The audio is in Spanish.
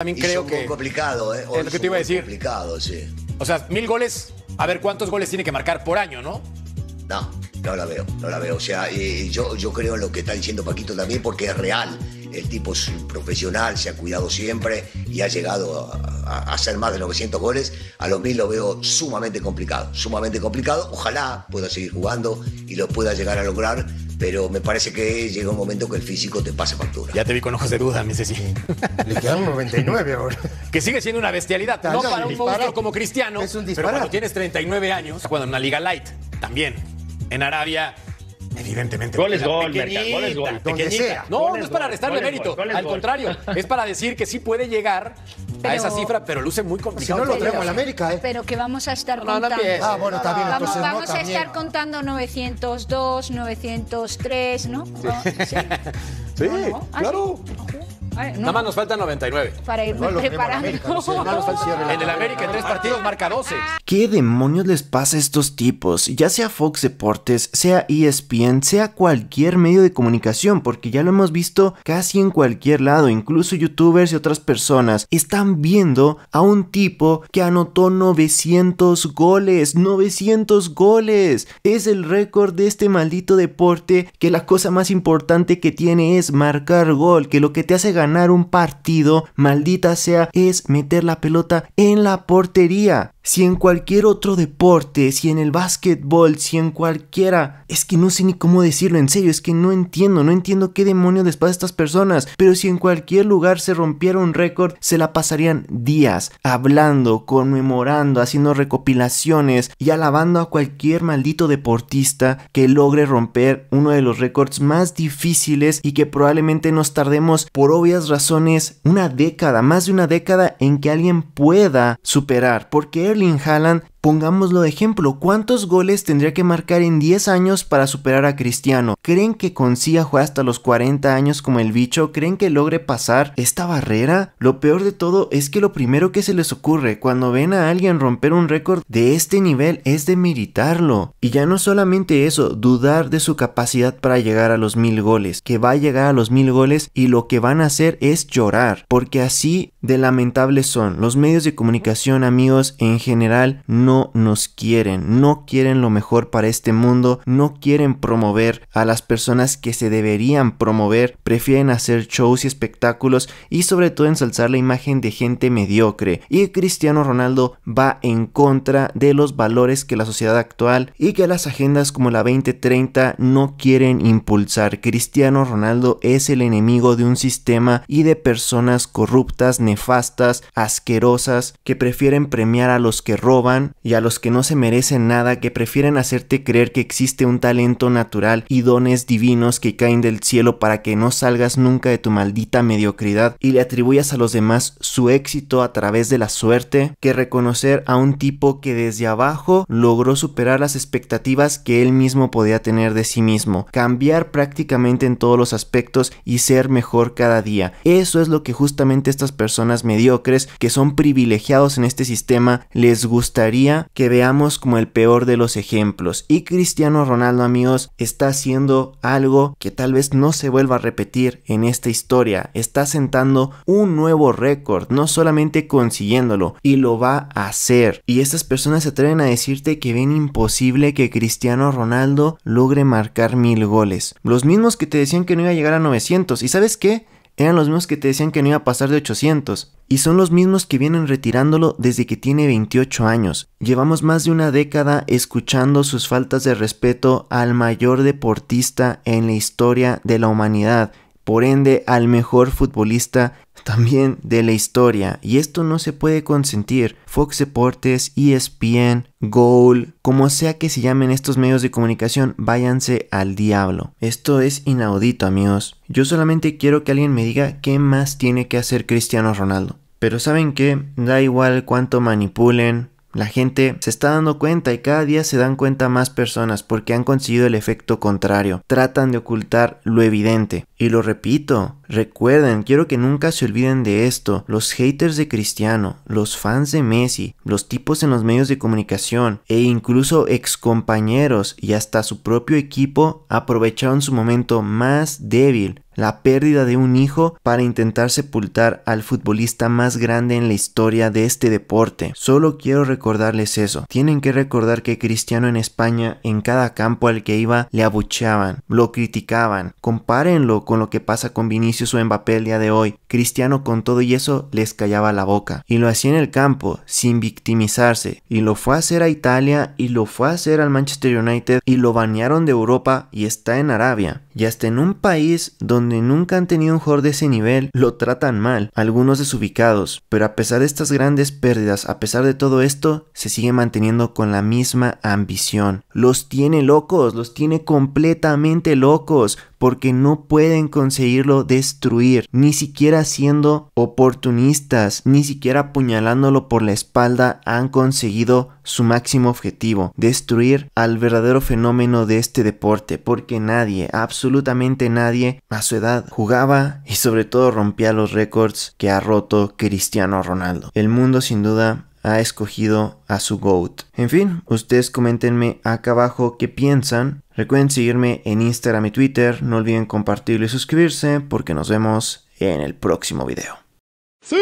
También creo que. es complicado, ¿eh? es lo que te iba a decir. Complicado, sí. O sea, mil goles, a ver cuántos goles tiene que marcar por año, ¿no? No, no la veo, no la veo. O sea, yo, yo creo en lo que está diciendo Paquito también porque es real. El tipo es profesional, se ha cuidado siempre y ha llegado a, hacer más de 900 goles. A los mil lo veo sumamente complicado, sumamente complicado. Ojalá pueda seguir jugando y lo pueda llegar a lograr, pero me parece que llega un momento que el físico te pasa factura. Ya te vi con ojos de duda, me dice sí. Le quedan 99 ahora. Que sigue siendo una bestialidad, no para un jugador como Cristiano, pero cuando tienes 39 años, cuando en una liga light, también. En Arabia Evidentemente. Gol es gol, Merca, gol No, no es para restarle mérito. Al contrario, es para decir que sí puede llegar a esa cifra, pero luce muy complicado. Si no lo traemos la América, ¿eh? Pero que vamos a estar contando. ah, bueno, está bien. Vamos, vamos a estar contando 902, 903, ¿no? Sí, ¿Ah, claro. Nada más nos falta 99. Para irme preparando. en el América, tres partidos, marca 12. ¿Qué demonios les pasa a estos tipos? Ya sea Fox Deportes, sea ESPN, sea cualquier medio de comunicación, porque ya lo hemos visto casi en cualquier lado, incluso youtubers y otras personas están viendo a un tipo que anotó 900 goles, 900 goles. Es el récord de este maldito deporte que la cosa más importante que tiene es marcar gol, que lo que te hace ganar ganar un partido, maldita sea, es meter la pelota en la portería. Si en cualquier otro deporte, si en el básquetbol, si en cualquiera, es que no sé ni cómo decirlo, en serio, es que no entiendo, no entiendo qué demonio les pasa a estas personas, pero si en cualquier lugar se rompiera un récord, se la pasarían días hablando, conmemorando, haciendo recopilaciones y alabando a cualquier maldito deportista que logre romper uno de los récords más difíciles y que probablemente nos tardemos por obvias razones una década, más de una década en que alguien pueda superar, porque Erling Pongámoslo de ejemplo, ¿cuántos goles tendría que marcar en 10 años para superar a Cristiano? ¿Creen que consiga juega hasta los 40 años como el bicho? ¿Creen que logre pasar esta barrera? Lo peor de todo es que lo primero que se les ocurre cuando ven a alguien romper un récord de este nivel es demeritarlo. Y ya no solamente eso, dudar de su capacidad para llegar a los mil goles, que va a llegar a los mil goles y lo que van a hacer es llorar, porque así de lamentables son. Los medios de comunicación, amigos, en general, no no nos quieren, no quieren lo mejor para este mundo, no quieren promover a las personas que se deberían promover, prefieren hacer shows y espectáculos y sobre todo ensalzar la imagen de gente mediocre. Y Cristiano Ronaldo va en contra de los valores que la sociedad actual y que las agendas como la 2030 no quieren impulsar. Cristiano Ronaldo es el enemigo de un sistema y de personas corruptas, nefastas, asquerosas, que prefieren premiar a los que roban y a los que no se merecen nada que prefieren hacerte creer que existe un talento natural y dones divinos que caen del cielo para que no salgas nunca de tu maldita mediocridad y le atribuyas a los demás su éxito a través de la suerte que reconocer a un tipo que desde abajo logró superar las expectativas que él mismo podía tener de sí mismo, cambiar prácticamente en todos los aspectos y ser mejor cada día. Eso es lo que justamente estas personas mediocres que son privilegiados en este sistema les gustaría que veamos como el peor de los ejemplos. Y Cristiano Ronaldo, amigos, está haciendo algo que tal vez no se vuelva a repetir en esta historia. Está sentando un nuevo récord, no solamente consiguiéndolo, y lo va a hacer. Y estas personas se atreven a decirte que ven imposible que Cristiano Ronaldo logre marcar mil goles. Los mismos que te decían que no iba a llegar a 900. ¿Y sabes qué? Eran los mismos que te decían que no iba a pasar de 800 y son los mismos que vienen retirándolo desde que tiene 28 años. Llevamos más de una década escuchando sus faltas de respeto al mayor deportista en la historia de la humanidad, por ende al mejor futbolista también de la historia, y esto no se puede consentir. Fox Deportes, ESPN, Goal, como sea que se llamen estos medios de comunicación, váyanse al diablo. Esto es inaudito, amigos. Yo solamente quiero que alguien me diga qué más tiene que hacer Cristiano Ronaldo. Pero saben que da igual cuánto manipulen, la gente se está dando cuenta y cada día se dan cuenta más personas porque han conseguido el efecto contrario. Tratan de ocultar lo evidente. Y lo repito, recuerden, quiero que nunca se olviden de esto. Los haters de Cristiano, los fans de Messi, los tipos en los medios de comunicación e incluso excompañeros y hasta su propio equipo aprovecharon su momento más débil la pérdida de un hijo para intentar sepultar al futbolista más grande en la historia de este deporte. Solo quiero recordarles eso. Tienen que recordar que Cristiano en España en cada campo al que iba le abucheaban, lo criticaban. Compárenlo con lo que pasa con Vinicius o Mbappé el día de hoy. Cristiano con todo y eso les callaba la boca y lo hacía en el campo sin victimizarse y lo fue a hacer a Italia y lo fue a hacer al Manchester United y lo banearon de Europa y está en Arabia y hasta en un país donde nunca han tenido un jugador de ese nivel, lo tratan mal, algunos desubicados, pero a pesar de estas grandes pérdidas, a pesar de todo esto, se sigue manteniendo con la misma ambición. Los tiene locos, los tiene completamente locos, porque no pueden conseguirlo destruir, ni siquiera siendo oportunistas, ni siquiera apuñalándolo por la espalda han conseguido su máximo objetivo, destruir al verdadero fenómeno de este deporte, porque nadie, absolutamente nadie, a su edad jugaba y sobre todo rompía los récords que ha roto Cristiano Ronaldo. El mundo sin duda ha escogido a su GOAT. En fin, ustedes coméntenme acá abajo qué piensan. Recuerden seguirme en Instagram y Twitter. No olviden compartirlo y suscribirse porque nos vemos en el próximo video. ¡Sí!